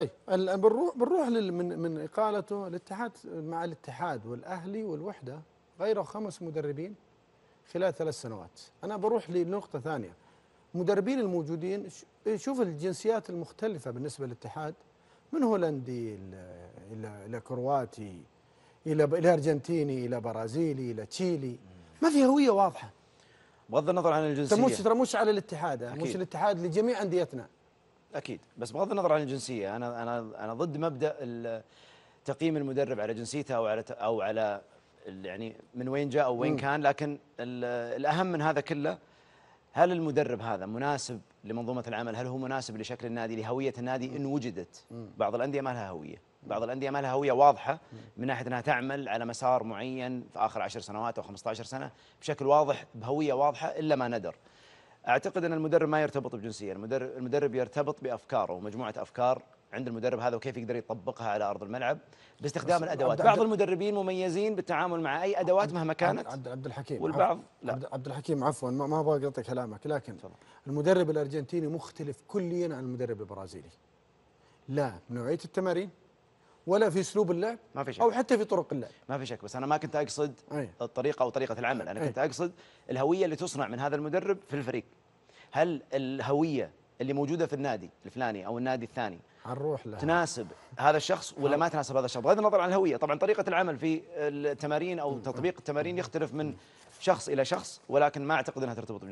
طيب إيه. بنروح بنروح من من اقالته الاتحاد مع الاتحاد والاهلي والوحده غيروا خمس مدربين خلال ثلاث سنوات انا بروح لنقطه ثانيه مدربين الموجودين إيه، شوف الجنسيات المختلفه بالنسبه للاتحاد من هولندي الى الى كرواتي الى الى ارجنتيني الى برازيلي الى تشيلي ما في هويه واضحه بغض النظر عن الجنسيه ترى مش على الاتحاد مش الاتحاد لجميع انديتنا اكيد بس بغض النظر عن الجنسيه انا انا انا ضد مبدا تقييم المدرب على جنسيته او على او على يعني من وين جاء او وين م. كان لكن الاهم من هذا كله هل المدرب هذا مناسب لمنظومه العمل؟ هل هو مناسب لشكل النادي لهويه النادي ان وجدت؟ بعض الانديه ما لها هويه، بعض الانديه ما لها هويه واضحه من ناحيه انها تعمل على مسار معين في اخر 10 سنوات او 15 سنه بشكل واضح بهويه واضحه الا ما ندر. اعتقد ان المدرب ما يرتبط بجنسيه، المدرب المدرب يرتبط بافكاره ومجموعه افكار عند المدرب هذا وكيف يقدر يطبقها على ارض الملعب باستخدام الادوات، بعض المدربين مميزين بالتعامل مع اي ادوات مهما كانت عبد عبد الحكيم والبعض لا عبد الحكيم عفوا ما ابغى اقطع كلامك لكن المدرب الارجنتيني مختلف كليا عن المدرب البرازيلي لا نوعيه التمارين ولا في اسلوب اللعب ما في شك او حتى في طرق اللعب ما في شك بس انا ما كنت اقصد أي. الطريقه او طريقه العمل انا أي. كنت اقصد الهويه اللي تصنع من هذا المدرب في الفريق هل الهويه اللي موجوده في النادي الفلاني او النادي الثاني هنروح له تناسب هذا الشخص ولا ما تناسب هذا الشخص بغض النظر عن الهويه طبعا طريقه العمل في التمارين او تطبيق التمارين يختلف من شخص الى شخص ولكن ما اعتقد انها ترتبط بجنس